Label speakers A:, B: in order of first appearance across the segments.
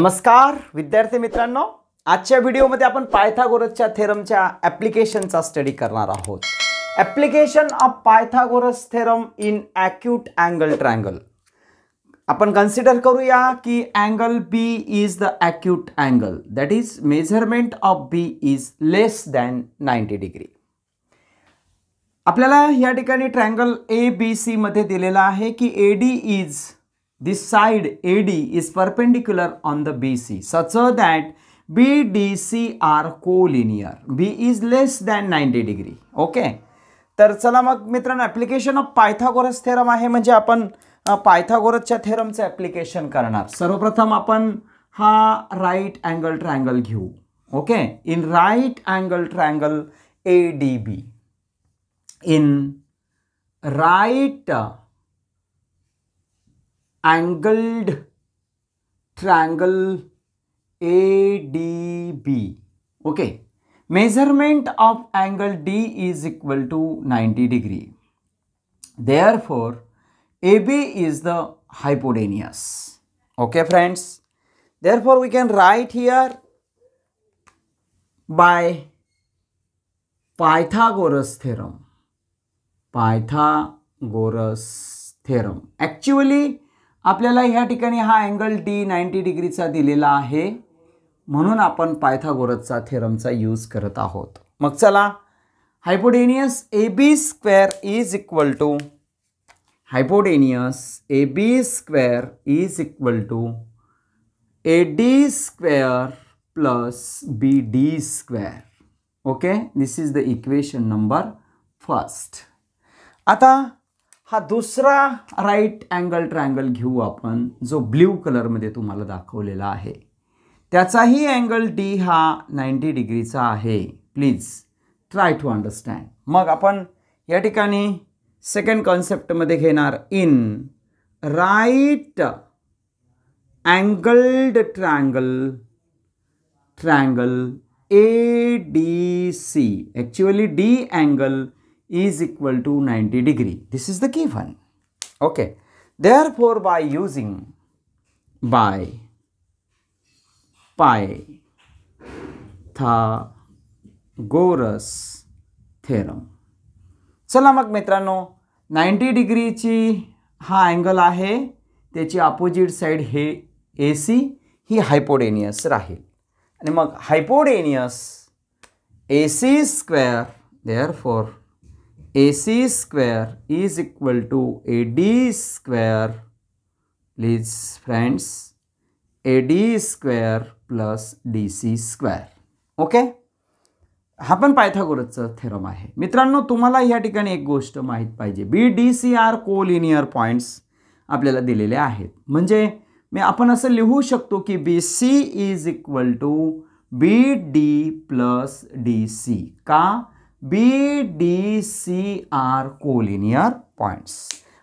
A: नमस्कार विद्यार्थी मित्रांनो आजच्या व्हिडिओमध्ये आपण पायथागोरसच्या थेरमच्या ॲप्लिकेशनचा स्टडी करणार आहोत application of Pythagoras theorem in acute angle triangle आपण कन्सिडर करूया की angle B is the acute angle that is measurement of B is less than ninety degree आपल्याला या ठिकाणी ट्रँगल ए बी सीमध्ये दिलेला आहे की A D is this side AD is perpendicular on the BC such that BDC are collinear. B is less than 90 degree. Okay. तर चला मग मित्रांनो ॲप्लिकेशन ऑफ पायथागोरस थेरम आहे म्हणजे आपण पायथागोरसच्या थेरमचं ॲप्लिकेशन करणार सर्वप्रथम आपण हा राईट अँगल ट्रँगल घेऊ okay in right angle triangle A D B in right angled triangle ADB. Okay. Measurement of angle D is equal to 90 degree. Therefore, AB is the hypotenuse. Okay, friends. Therefore, we can write here by Pythagoras theorem. Pythagoras theorem. Actually, आपल्याला ह्या ठिकाणी हा angle D ninety डिग्रीचा दिलेला आहे म्हणून आपण पायथागोरसचा थेरमचा यूज करत आहोत मग चला hypotenuse A B square is equal to hypotenuse A B square is equal to A D square plus B D square okay this is the equation number first आता हा दुसरा राईट अँगल ट्रँगल घेऊ आपण जो blue कलरमध्ये तुम्हाला दाखवलेला आहे त्याचाही अँगल डी हा नाईन्टी डिग्रीचा आहे प्लीज ट्राय टू अंडरस्टँड मग आपण या ठिकाणी सेकंड कॉन्सेप्टमध्ये घेणार in right angled triangle triangle A D C actually D angle is equal to 90 degree. This is the given. Okay. Therefore, by using by गोरस थेरम चला मग मित्रांनो नाईंटी डिग्रीची हा अँगल आहे त्याची अपोजिट साईड हे ए सी ही हायपोडेनियस राहील आणि मग hypotenuse A C square therefore A C square is equal to A D square please friends A D square plus D C square okay हा पण पायथागोरसचा theorem आहे मित्रांनो तुम्हाला या ठिकाणी एक गोष्ट माहीत पाहिजे B D C are collinear points आपल्याला दिलेले आहेत म्हणजे मी आपण असं लिहू शकतो की B C is equal to B D plus D C का B D C are collinear points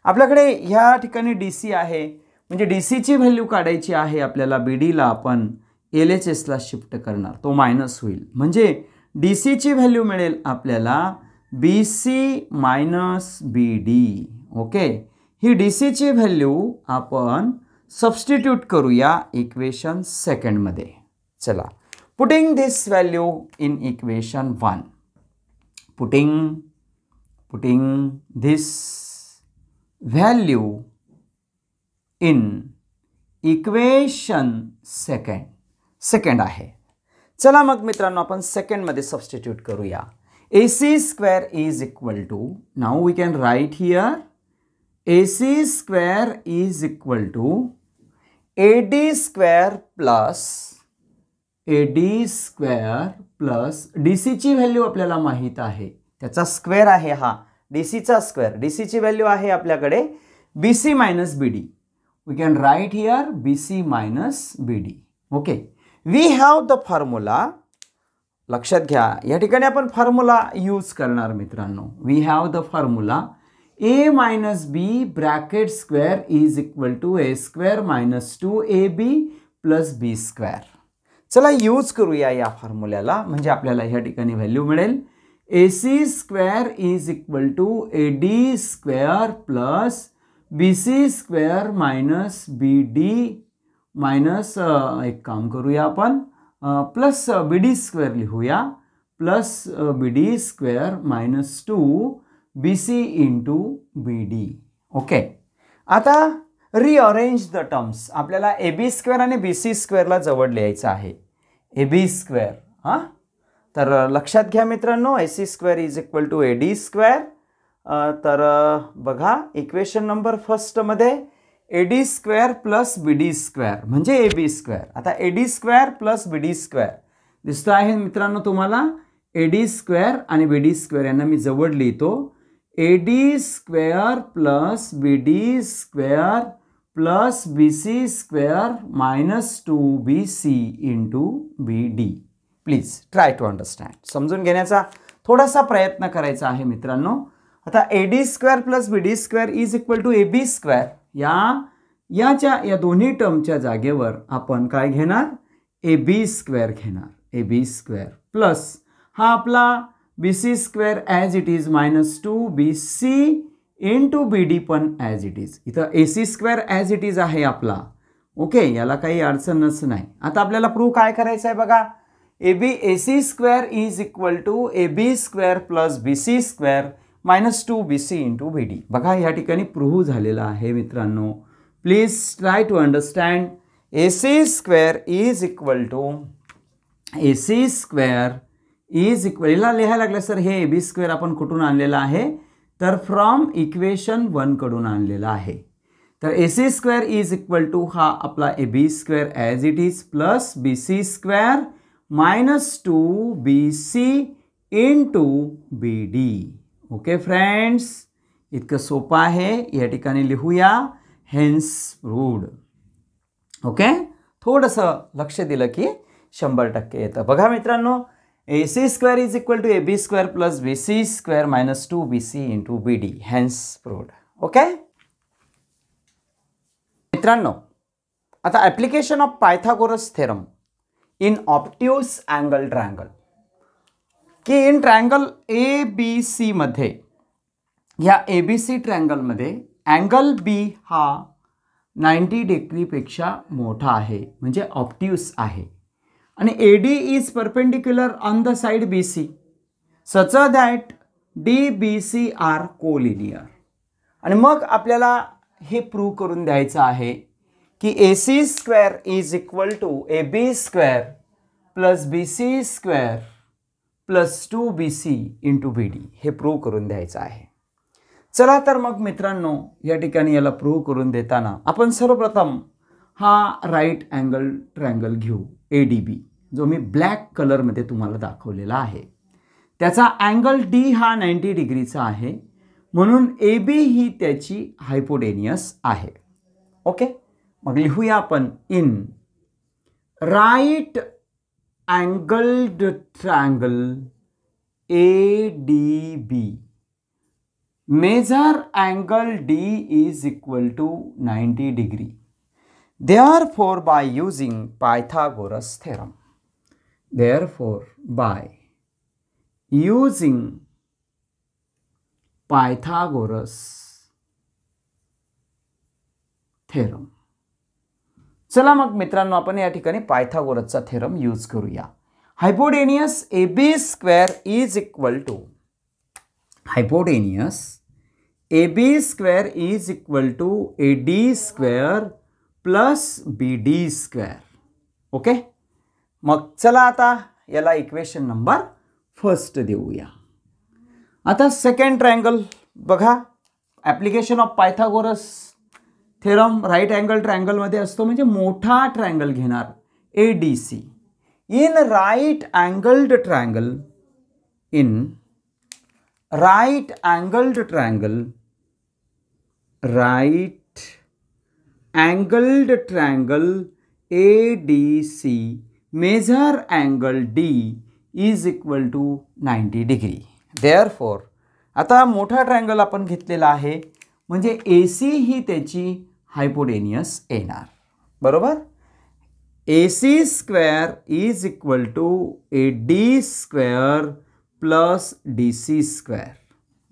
A: आपल्याकडे ह्या ठिकाणी डी सी आहे म्हणजे डी सीची व्हॅल्यू काढायची आहे आपल्याला बी डीला आपण एल एच एसला शिफ्ट करणार तो मायनस होईल म्हणजे डी सीची व्हॅल्यू मिळेल आपल्याला B C minus B D okay ही डी सीची व्हॅल्यू आपण सबस्टिट्यूट करूया इक्वेशन सेकंडमध्ये चला putting this value in equation one putting putting this value in equation second second ahe chala mag mitranno second madhe substitute karuya ac square is equal to now we can write here ac square is equal to ad square plus A D square plus D सीची value आपल्याला माहीत आहे त्याचा square आहे हा D सीचा square D सीची value आहे आपल्याकडे B C minus B D we can write here B C minus B D okay we have the formula लक्षात घ्या या ठिकाणी आपण फॉर्म्युला यूज करणार मित्रांनो we have the formula A minus B bracket square is equal to A square minus two A B plus B square चला use करूया या फॉर्म्युल्याला म्हणजे आपल्याला ह्या ठिकाणी व्हॅल्यू मिळेल A C square is equal to A D square plus B C square minus B D minus एक काम करूया आपण प्लस बी डी स्क्वेअर लिहूया plus B D square minus two B C into B D okay आता rearrange the terms आपल्याला A B square आणि B C स्क्वेअरला जवळ लिहायचं आहे ए बी स्क्वेअर हां तर लक्षात घ्या मित्रांनो A C square is equal to A D square तर बघा इक्वेशन नंबर फर्स्टमध्ये A D square plus B D square म्हणजे ए बी स्क्वेअर आता A D square plus B D square दिसतं आहे मित्रांनो तुम्हाला ए डी स्क्वेअर आणि बी डी स्क्वेअर यांना मी जवळ लिहितो A D square plus B D square plus B C square minus two B C into B D please try to understand समजून घेण्याचा थोडासा प्रयत्न करायचा आहे मित्रांनो आता A D square plus B D square is equal to A B square या याच्या या दोन्ही टर्मच्या जागेवर आपण काय घेणार ए बी स्क्वेअर घेणार ए बी स्क्वेअर प्लस हा आपला B C square as it is minus two B C into B D पण ॲज इट इज इथं A C square as it is आहे आपला ओके याला काही अडचणच नाही आता आपल्याला प्रूव्ह काय करायचं आहे बघा A B A C square is equal to A B square plus B C square minus two B C into B D बघा या ठिकाणी प्रूव्ह झालेला आहे मित्रांनो please try to understand A C square is equal to A C square is equal याला लिहायला लागलं sir हे ए बी स्क्वेअर आपण कुठून आणलेलं आहे तर फ्रॉम इक्वेशन वनकडून आणलेला आहे तर A C square is equal to हा आपला A B square as it is plus B C square minus two B C into B D okay friends इतकं सोपं आहे या ठिकाणी लिहूया हेन्स रूड ओके थोडंसं लक्ष दिलं की शंभर टक्के येतं बघा मित्रांनो A C square is equal to square is equal to AB square plus BC square minus 2BC B D Hence proved okay मित्रांनो आता application of Pythagoras theorem in obtuse angle triangle की इन ट्रॅंगल ए बी सीमध्ये ह्या ए B C ट्रँगलमध्ये angle बी हा ninety डिग्रीपेक्षा मोठा आहे म्हणजे obtuse आहे आणि A D is perpendicular on the side B C such that D B C are collinear आणि मग आपल्याला हे प्रूव्ह करून द्यायचं आहे की A C square is equal to A B square plus B C square plus two B C into B D हे prove करून द्यायचं आहे चला तर मग मित्रांनो या ठिकाणी याला प्रूव्ह करून देताना आपण सर्वप्रथम हा राईट अँगल ट्रँगल घेऊ ए डी बी जो मी ब्लॅक कलरमध्ये तुम्हाला दाखवलेला आहे त्याचा अँगल डी हा नाईंटी डिग्रीचा आहे म्हणून ए बी ही त्याची हायपोडेनियस आहे ओके मग लिहूया आपण in right angled triangle A D B measure angle D is equal to ninety degree Therefore, by using Pythagoras theorem, therefore, by using Pythagoras theorem चला मग मित्रांनो आपण या ठिकाणी पायथागोरसचा थेरम यूज करूया hypotenuse A B square is equal to hypotenuse A B square is equal to A D square plus B D square okay मग चला आता याला इक्वेशन नंबर फर्स्ट देऊया आता सेकंड ट्रायंगल बघा application of Pythagoras theorem right angle ट्रँगलमध्ये असतो म्हणजे मोठा ट्रायंगल घेणार A D C in right angled triangle in right angled triangle right A D C measure angle D is equal to ninety degree therefore आता मोठा triangle आपण घेतलेला आहे म्हणजे ए सी ही त्याची हायपोडेनियस येणार बरोबर A C square is equal to A D square plus D C square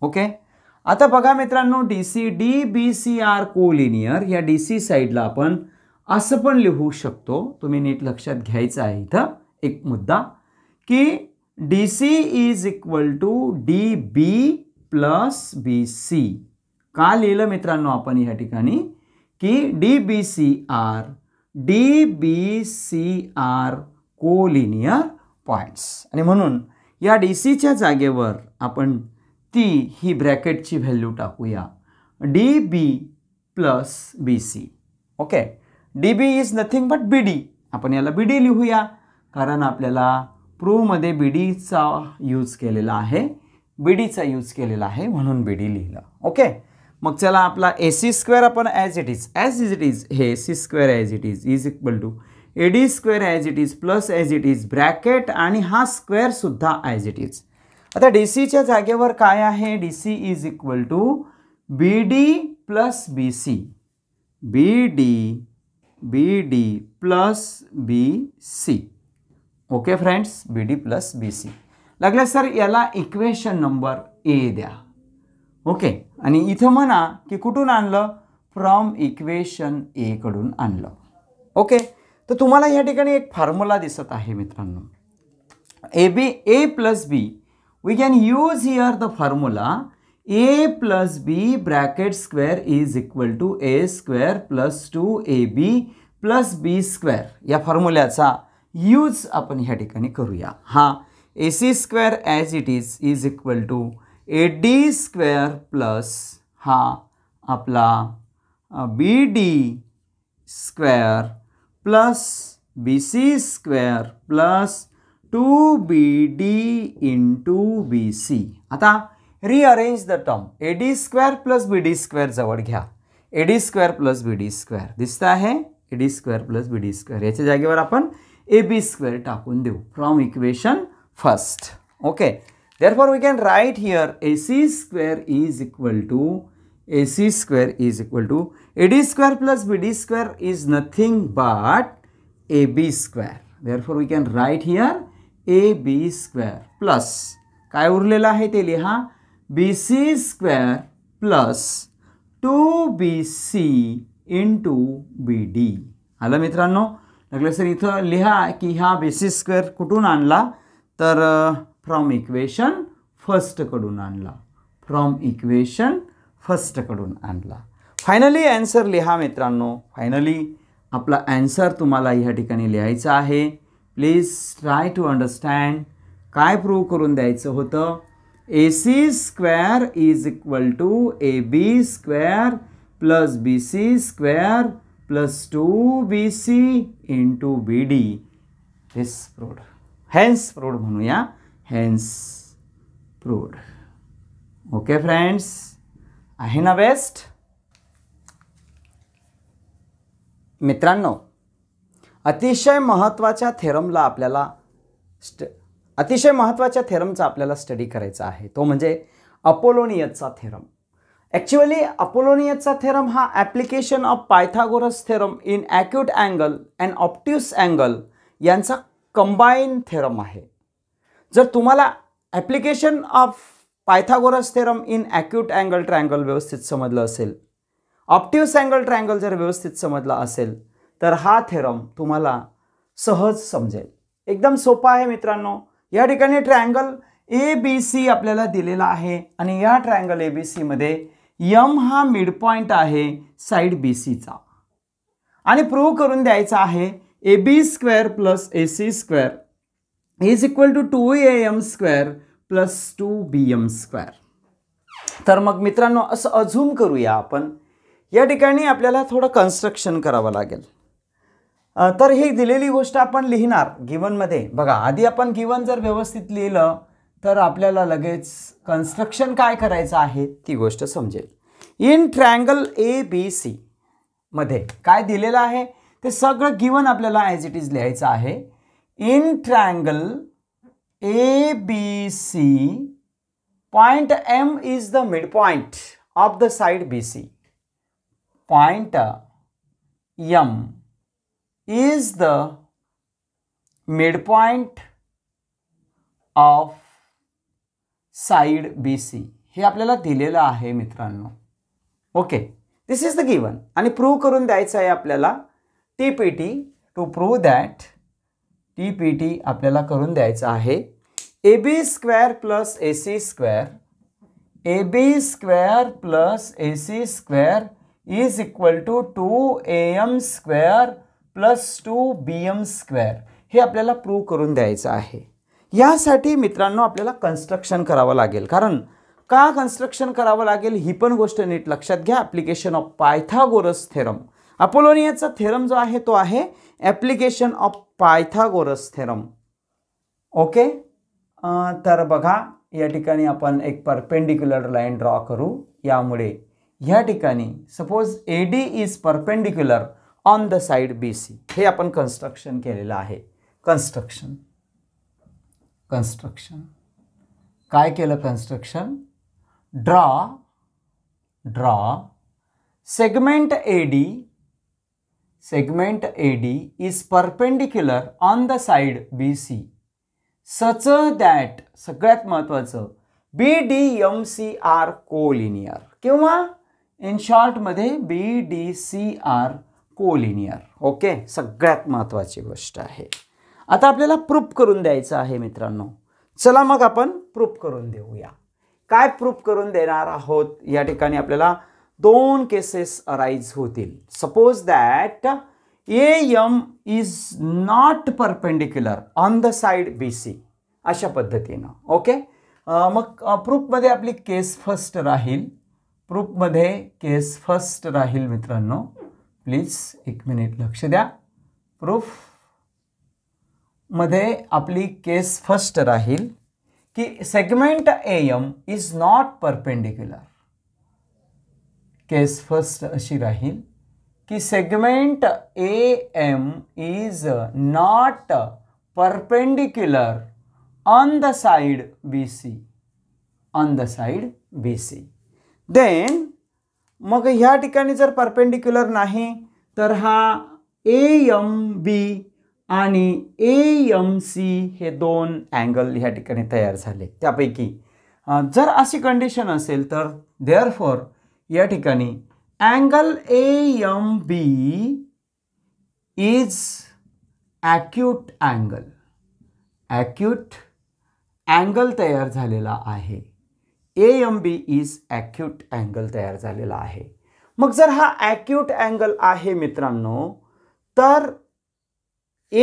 A: okay आता बघा मित्रांनो D C D B C are linear या डी सी साईडला आपण असं पण लिहू शकतो तुम्ही नीट लक्षात घ्यायचं आहे इथं एक मुद्दा की D C is equal to D B plus B C का लिहिलं मित्रांनो आपण ह्या ठिकाणी की D B C are D B C are linear points आणि म्हणून या डी सीच्या जागेवर आपण ती ही ब्रॅकेटची व्हॅल्यू टाकूया D B plus B C okay D B is nothing but B D आपण याला बी डी लिहूया कारण आपल्याला प्रूमध्ये बी डीचा यूज केलेला आहे बी डीचा यूज केलेला आहे म्हणून बी डी लिहिलं ओके मग चला आपला ए सी स्क्वेअर आपण as it is as is it is हे A C square as it is is equal to A D square as it is plus as it is bracket आणि हा स्क्वेअरसुद्धा as it is आता D सीच्या जागेवर काय आहे D C is equal to B D plus B C B D B D plus B C okay friends B D plus B C लागलं sir याला इक्वेशन नंबर ए द्या okay आणि इथं म्हणा की कुठून आणलं फ्रॉम इक्वेशन एकडून आणलं ओके तर तुम्हाला या ठिकाणी एक फॉर्म्युला दिसत आहे मित्रांनो A B A plus B we can use here the formula A plus B bracket square is equal to A square plus two A B plus B square या फॉर्म्युल्याचा यूज आपण ह्या ठिकाणी करूया हा A C square as it is is equal to A D square plus हा आपला B D square plus B C square plus two B D into B C आता rearrange the term A D square plus B D square जवर घया A D square plus B D square दिस्ता है A D square plus B D square याच्या जागे अपन A B square टाकून देव from equation first okay for we can write here A C square is equal to A C square is equal to A D square plus B D square is nothing but A B there for we can write here A B square plus काय उरलेलं आहे ते लिहा B C square plus two B C into B D आलं मित्रांनो लागलं sir इथं लिहा की हा बी सी स्क्वेअर कुठून आणला तर फ्रॉम इक्वेशन फर्स्टकडून आणला फ्रॉम इक्वेशन फर्स्टकडून आणला फायनली ॲन्सर लिहा मित्रांनो फायनली आपला ॲन्सर तुम्हाला ह्या ठिकाणी लिहायचा आहे प्लीज ट्राय टू अंडरस्टँड काय प्रूव्ह करून द्यायचं होतं A C square is equal to A B square plus B C square plus two B C into B D hence proved hence प्रोड म्हणूया हेन्स प्रोड ओके फ्रेंड्स आहे ना best मित्रांनो अतिशय महत्त्वाच्या थेरमला आपल्याला स्ट अतिशय महत्त्वाच्या थेरमचा आपल्याला स्टडी करायचा आहे तो म्हणजे अपोलोनियतचा थेरम ॲक्च्युअली अपोलोनियतचा थेरम हा application of Pythagoras theorem in acute angle and obtuse angle यांचा कंबाईन थेरम आहे जर तुम्हाला application of Pythagoras theorem in acute angle triangle व्यवस्थित समजलं असेल ऑप्टिव्स अँगल ट्रँगल जर व्यवस्थित समजलं असेल तर हा थेरम तुम्हाला सहज समजेल एकदम सोपा आहे मित्रांनो या ठिकाणी ट्रायंगल ए बी सी आपल्याला दिलेला आहे आणि या ट्रायंगल ए बी सीमध्ये यम हा मिड पॉईंट आहे साईड बी सीचा आणि प्रूव्ह करून द्यायचा आहे A B square plus A C square is equal to two A M square plus two B M square तर मग मित्रांनो असं अझूम करूया आपण या ठिकाणी आपल्याला थोडं कन्स्ट्रक्शन करावं लागेल तर ही दिलेली गोष्ट आपण लिहिणार गिवनमध्ये बघा आधी आपण गिवन जर व्यवस्थित लिहिलं तर आपल्याला लगेच कन्स्ट्रक्शन काय करायचं आहे ती गोष्ट समजेल in triangle A B C मध्ये काय दिलेलं आहे ते सगळं गिवन आपल्याला ॲज इट इज लिहायचं आहे in triangle A B C point M is the mid point of the side B C point M is the midpoint of side B C हे आपल्याला दिलेलं आहे मित्रांनो okay this is the given आणि prove करून द्यायचं आहे आपल्याला T P T to prove that T P T आपल्याला करून द्यायचं आहे A B square plus A C square A B square plus A C square is equal to two A M square plus two B M square हे आपल्याला prove करून द्यायचं आहे यासाठी मित्रांनो आपल्याला कन्स्ट्रक्शन करावं लागेल कारण का कन्स्ट्रक्शन करावं लागेल ही पण गोष्ट नीट लक्षात घ्या ॲप्लिकेशन ऑफ पायथागोरस थेरम अपोलोनियाचा थेरम जो आहे तो आहे application of Pythagoras theorem okay तर बघा या ठिकाणी आपण एक परपेंडिक्युलर लाईन ड्रॉ करू यामुळे या ठिकाणी suppose A D is perpendicular on the side B C हे आपण कन्स्ट्रक्शन केलेलं आहे कन्स्ट्रक्शन कन्स्ट्रक्शन काय केलं construction draw draw segment A D segment A D is perpendicular on the side B C such that सगळ्यात महत्त्वाचं B D M C are collinear किंवा in शॉर्टमध्ये B D C are collinear okay सगळ्यात महत्त्वाची गोष्ट आहे आता आपल्याला प्रूफ करून द्यायचं आहे मित्रांनो चला मग आपण प्रूफ करून देऊया काय प्रूफ करून देणार आहोत या ठिकाणी आपल्याला दोन केसेस अराईज होतील suppose that A M is not perpendicular on the side B C अशा पद्धतीनं ओके मग प्रूफमध्ये आपली केस फर्स्ट राहील प्रूफमध्ये केस फर्स्ट राहील मित्रांनो प्लीज एक मिनिट लक्ष द्या प्रूफ मध्ये आपली केस फर्स्ट राहील की segment A M is not perpendicular case first अशी राहील की segment A M is not perpendicular on the side B C on the side B C then मग ह्या ठिकाणी जर परपेंडिक्युलर नाही तर हा ए यम बी आणि ए यम सी हे दोन अँगल ह्या ठिकाणी तयार झाले त्यापैकी जर अशी कंडिशन असेल तर देअर फॉर या ठिकाणी angle A M B is acute angle acute angle तयार झालेला आहे A M B is acute angle तयार झालेला आहे मग जर हा ॲक्यूट अँगल आहे मित्रांनो तर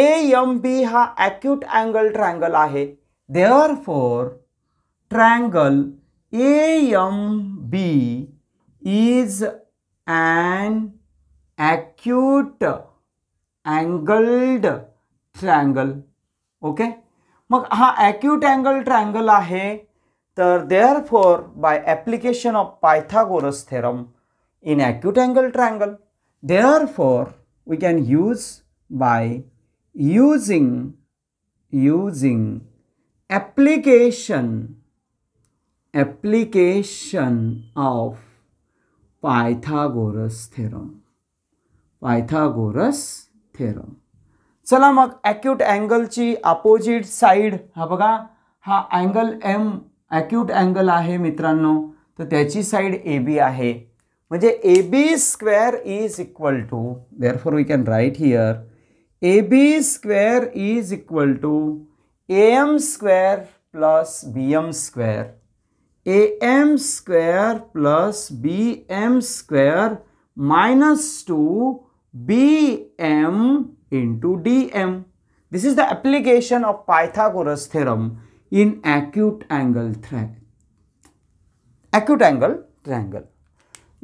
A: ए एम बी हा ॲक्यूट अँगल ट्रँगल आहे therefore triangle A M B is and acute angled triangle okay मग हा ॲक्यूट अँगल ट्रँगल आहे तर therefore by application of Pythagoras theorem in acute angle triangle therefore we can use by using using application application of Pythagoras theorem Pythagoras theorem चला मग acute अँगलची opposite side हा बघा हा angle M acute angle आहे मित्रांनो तर त्याची साईड ए बी आहे म्हणजे A B square is equal to for we can write here A B square is equal to A M square plus B M square A M square plus B M square minus two B M in D D this is the the application Pythagoras Pythagoras theorem in acute angle acute angle triangle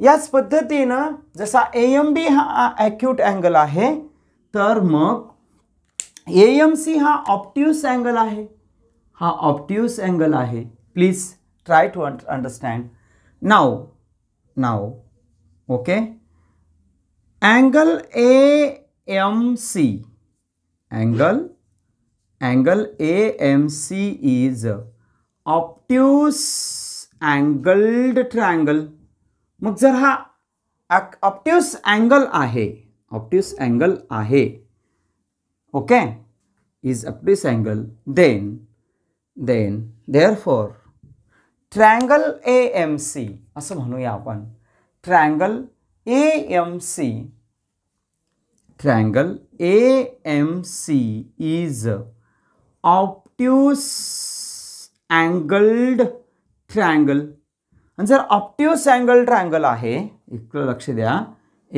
A: triangle पद्धतीनं जसा ए M B हा acute angle है तो मग ए M C हा obtuse angle है हा obtuse angle है please try to understand now now okay angle A M C angle angle M C is obtuse angled triangle मग जर हा ऑप्ट्यूस एंगल आहे ऑप्ट्यूस एंगल आहे okay is obtuse angle then then therefore triangle A M C असं म्हणूया आपण triangle A M C triangle A M C is obtuse angled triangle आणि जर ऑप्ट्यूस अँगल ट्रँगल आहे इकडं लक्ष द्या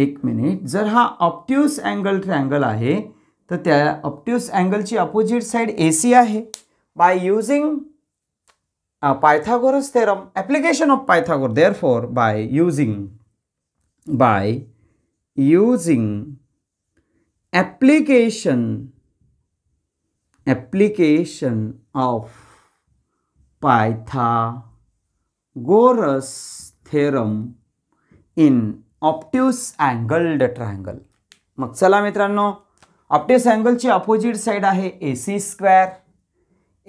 A: एक मिनिट जर हा ऑप्ट्यूस अँगल ट्रँगल आहे तर त्या ऑप्ट्यूस अँगलची अपोजिट साईड ए सी आहे by using Pythagoras theorem application of Pythagoras therefore by using by using application application of Pythagoras theorem in obtuse angled triangle मग चला मित्रांनो ऑप्टिव्स अँगलची opposite side आहे A C square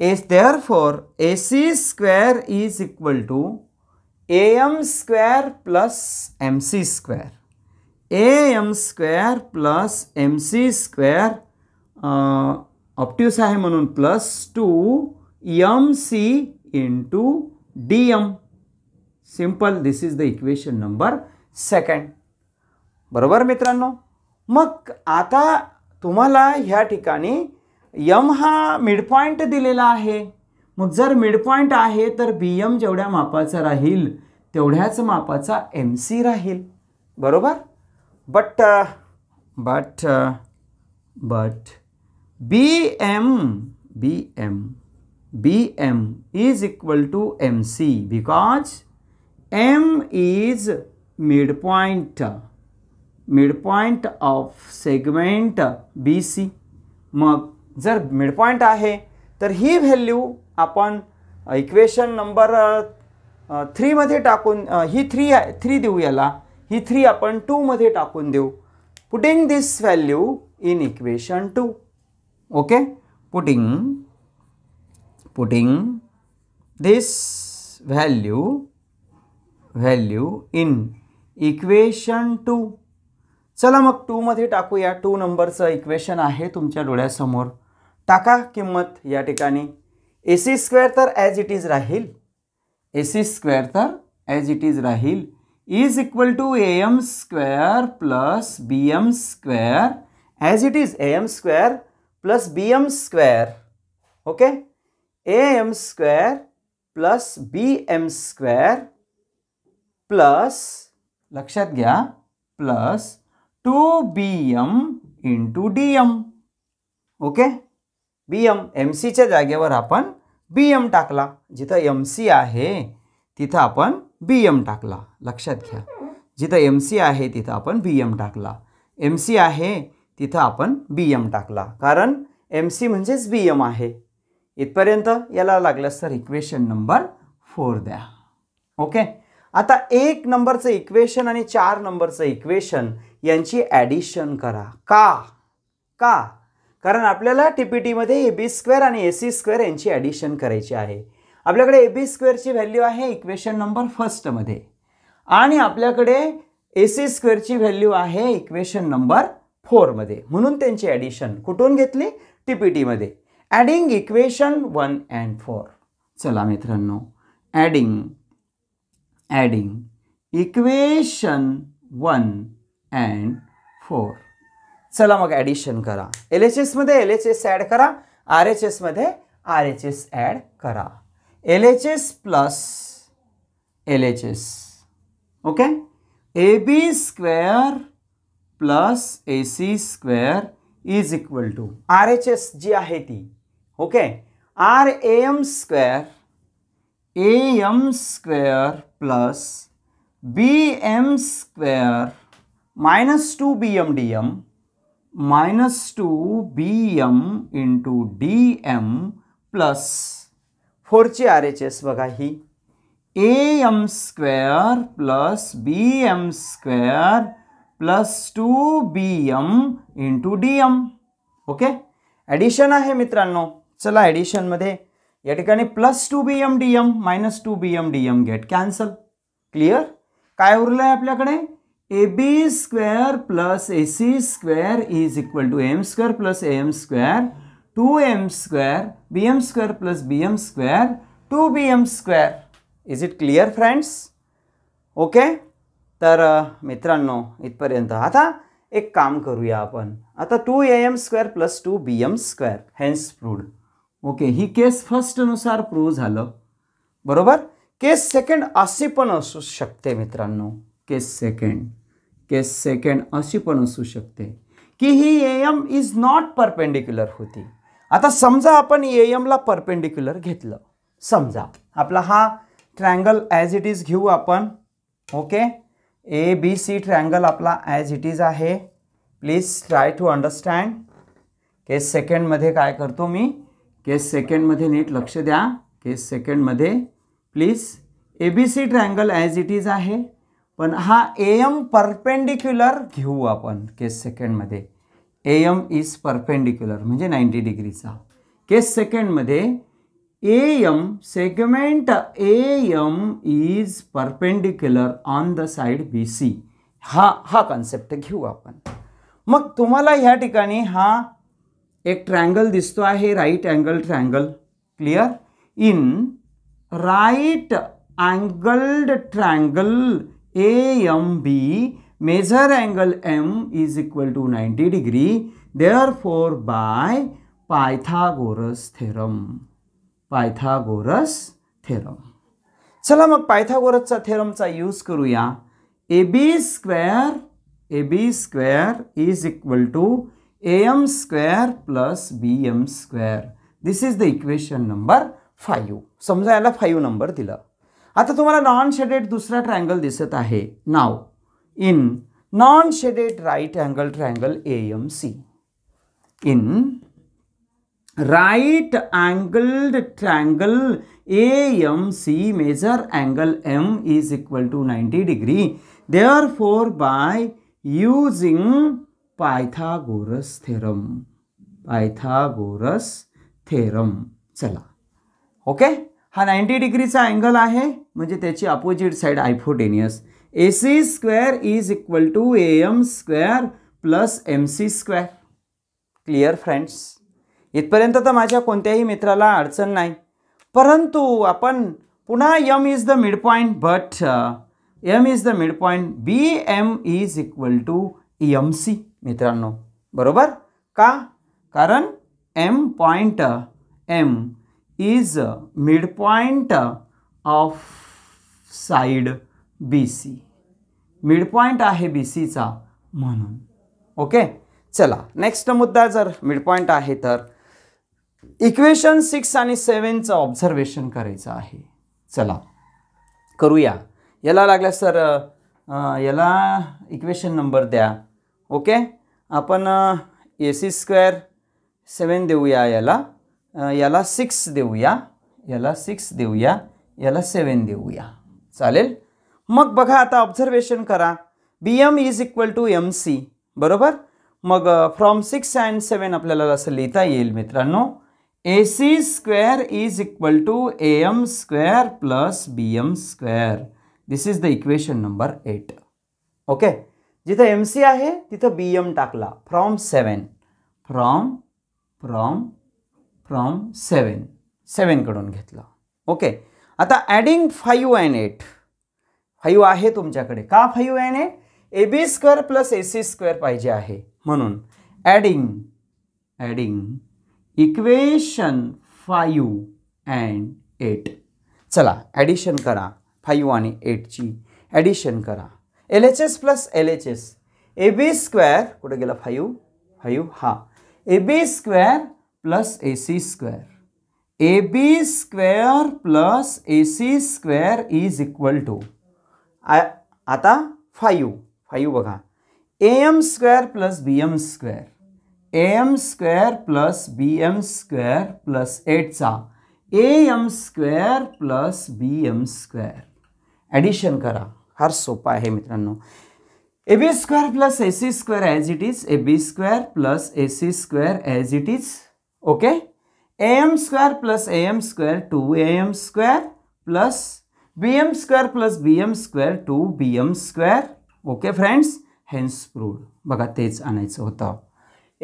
A: as therefore A C square is equal to A M square plus M C square A M square plus M C square obtuse आहे म्हणून plus to M C into D M simple this is the equation number second बरोबर मित्रांनो मग आता तुम्हाला ह्या ठिकाणी M हा मिडपॉईंट दिलेला आहे मग जर मिडपॉईंट आहे तर बी एम जेवढ्या मापाचा राहील तेवढ्याच मापाचा एम सी राहील बरोबर but but but B M B M B M is equal to M C because M is mid point mid point of segment B C मग जर मिड पॉइंट आहे तर ही व्हॅल्यू आपण इक्वेशन नंबर थ्रीमध्ये टाकून ही थ्री आहे थ्री देऊ याला ही थ्री आपण टूमध्ये टाकून देऊ putting this value in equation two okay putting putting this value value in equation two चला मग टूमध्ये टाकूया टू नंबरचं इक्वेशन आहे तुमच्या डोळ्यासमोर टाका किंमत या ठिकाणी ए सी स्क्वेअर तर ॲज इट इज राहील ए सी स्क्वेअर तर ॲज इट इज राहील is equal to A M square plus B M square as it is A M square plus B M square okay A M square plus B M square plus लक्षात घ्या plus two B M into D M okay B M M सीच्या जागेवर आपण B M टाकला जिथं M C आहे तिथं आपण बी एम टाकला लक्षात घ्या जिथं एम सी आहे तिथं आपण बी एम टाकला एम सी आहे तिथं आपण बी एम टाकला कारण एम सी म्हणजेच बी एम आहे इथपर्यंत याला लागलं तर इक्वेशन नंबर फोर द्या ओके आता एक नंबरचं इक्वेशन आणि चार नंबरचं इक्वेशन यांची ॲडिशन करा का का कारण आपल्याला टी पी टीमध्ये ए बी स्क्वेअर आणि ए सी स्क्वेअर यांची ॲडिशन करायची आहे आपल्याकडे ए बी स्क्वेअरची व्हॅल्यू आहे इक्वेशन नंबर फर्स्टमध्ये आणि आपल्याकडे ए सी स्क्वेअरची व्हॅल्यू आहे इक्वेशन नंबर फोरमध्ये म्हणून त्यांची ॲडिशन कुठून घेतली टी पी टीमध्ये adding equation one and four चला मित्रांनो adding adding equation one and four चला मग ॲडिशन करा एल एच एसमध्ये एल एच एस ॲड करा आर एच एसमध्ये आर एच एस ॲड करा L H S plus L H S okay A B square plus A C square is equal to R H S जी आहे ती okay R A M square M square plus B M square minus two B M D M minus two B M into D M plus फोरची R H S बघा ही A M square plus B M square plus two B M into D M okay addition आहे मित्रांनो चला ॲडिशनमध्ये या ठिकाणी plus two B M D M minus two B M D M get cancel clear काय उरलं आहे आपल्याकडे A B square plus A C square is equal to M square plus A M square two M square B M square plus B M square two B M square is it clear friends okay तर मित्रांनो इथपर्यंत आता एक काम करूया आपण आता two A M square plus two B M square hence proved okay ही केस फर्स्टनुसार प्रूव्ह झालं बरोबर केस सेकंड अशी पण असू शकते मित्रांनो केस सेकंड केस सेकंड अशी पण असू शकते की ही A M is not perpendicular होती आता समजा आपण ए एमला परपेंडिक्युलर घेतलं समजा आपला हा ट्रँगल ॲज इट इज घेऊ आपण okay A B C triangle आपला ॲज इट इज आहे please try to understand case सेकंडमध्ये काय करतो मी केस सेकंडमध्ये नीट लक्ष द्या केस सेकंडमध्ये please A B C triangle as it is आहे पण हा ए एम परपेंडिक्युलर घेऊ आपण केस सेकंडमध्ये ए एम इज परपेंडिक्युलर म्हणजे नाईंटी डिग्रीचा case सेकंडमध्ये AM, segment AM is perpendicular on the side BC. हा हा कॉन्सेप्ट घेऊ आपण मग तुम्हाला ह्या ठिकाणी हा एक ट्रँगल दिसतो आहे right angle triangle clear in right angled triangle A M B measure angle M is equal to ninety degree therefore by Pythagoras theorem Pythagoras theorem चला मग पायथागोरसचा थेरमचा यूज करूया A B square A B square is equal to A M square plus B M square this is the equation number five समजा याला five number दिला आता तुम्हाला नॉन शेडेड दुसरा ट्रँगल दिसत आहे नाव in non shaded right angle triangle A M C in right angled triangle A M C measure angle M is equal to 90 degree therefore by using Pythagoras theorem Pythagoras theorem चला okay हा 90 डिग्रीचा angle आहे म्हणजे त्याची opposite side hypotenuse A C square is equal to A M square plus M C square clear friends इथपर्यंत तर माझ्या कोणत्याही मित्राला अडचण नाही परंतु आपण पुन्हा M is the mid point but M is the mid point B M is equal to M C मित्रांनो बरोबर का कारण M point M is mid point of side B C mid point आहे बी सीचा म्हणून okay चला next मुद्दा जर मिड पॉईंट आहे तर इक्वेशन सिक्स आणि सेवनचं ऑब्झर्वेशन करायचं आहे चला करूया याला लागल्या सर याला इक्वेशन नंबर द्या ओके आपण ए सी स्क्वेअर सेवन देऊया याला याला सिक्स देऊया याला सिक्स देऊया याला सेवन देऊया चालेल मग बघा आता ऑब्झर्वेशन करा B M is equal to M C बरोबर मग फ्रॉम सिक्स अँड सेवन आपल्याला असं लिहिता येईल मित्रांनो A C square is equal to A M square plus B M square this is the equation number eight okay जिथं M C आहे तिथं बी एम टाकला from seven from from from seven सेवनकडून घेतला ओके आता adding five and eight five आहे तुमच्याकडे का five and eight A B square plus A C square पाहिजे आहे म्हणून adding adding equation five and eight चला ॲडिशन करा फाईव्ह आणि एटची ॲडिशन करा L H S plus L H S A B square कुठे गेला फाईव्ह फाईव्ह हा A B square plus A C square A B square plus A C square is equal to आता five five बघा A M square plus B M square M square plus B M square plus एटचा A M square plus B M square addition करा फार सोपा आहे मित्रांनो A B square plus A C square as it is A B square plus A C square as it is okay A M square plus A M square two A M square plus B M square plus B M square two B M square okay friends hence proved बघा तेच आणायचं होतं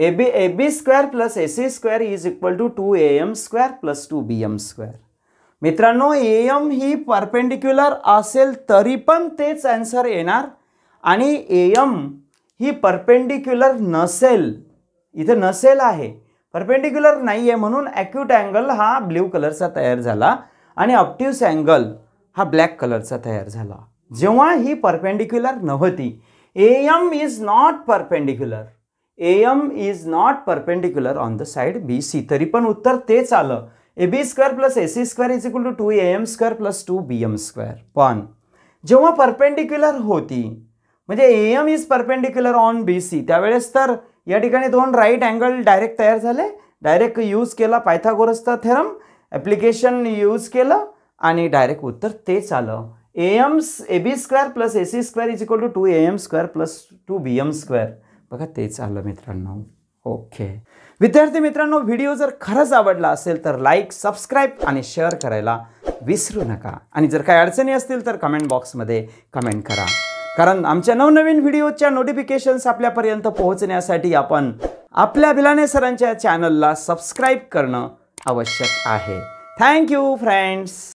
A: A B A B square plus A C square is equal to two A M square plus two B M square मित्रांनो A M he perpendicular असेल तरी पण तेच answer येणार आणि ए एम ही परपेंडिक्युलर नसेल इथं नसेल आहे परपेंडिक्युलर नाही आहे म्हणून ॲक्यूट अँगल हा ब्ल्यू कलरचा तयार झाला आणि ऑप्टिव्स अँगल हा ब्लॅक कलरचा तयार झाला जेव्हा ही परपेंडिक्युलर नव्हती A M is not perpendicular A M is not perpendicular on the side B C तरी पण उत्तर तेच आलं A B square plus A C square is equal to two A M square plus two B M square पण जेव्हा perpendicular होती म्हणजे A M is perpendicular on B C त्यावेळेस तर या ठिकाणी दोन राईट अँगल डायरेक्ट तयार झाले डायरेक्ट यूज केला पायथागोरसचा थेरम ॲप्लिकेशन यूज केलं आणि डायरेक्ट उत्तर तेच आलं A M A B square plus A C square is equal to two A M square plus two B M square बघा तेच आलं मित्रांनो ओके विद्यार्थी मित्रांनो व्हिडिओ जर खरंच आवडला असेल तर लाईक सबस्क्राईब आणि शेअर करायला विसरू नका आणि जर काही अडचणी असतील तर कमेंट बॉक्समध्ये कमेंट करा कारण आमच्या नवनवीन व्हिडिओच्या नोटिफिकेशन्स आपल्यापर्यंत पोहोचण्यासाठी आपण आपल्या भिलाने सरांच्या चॅनलला सबस्क्राईब करणं आवश्यक आहे थँक्यू फ्रेंड्स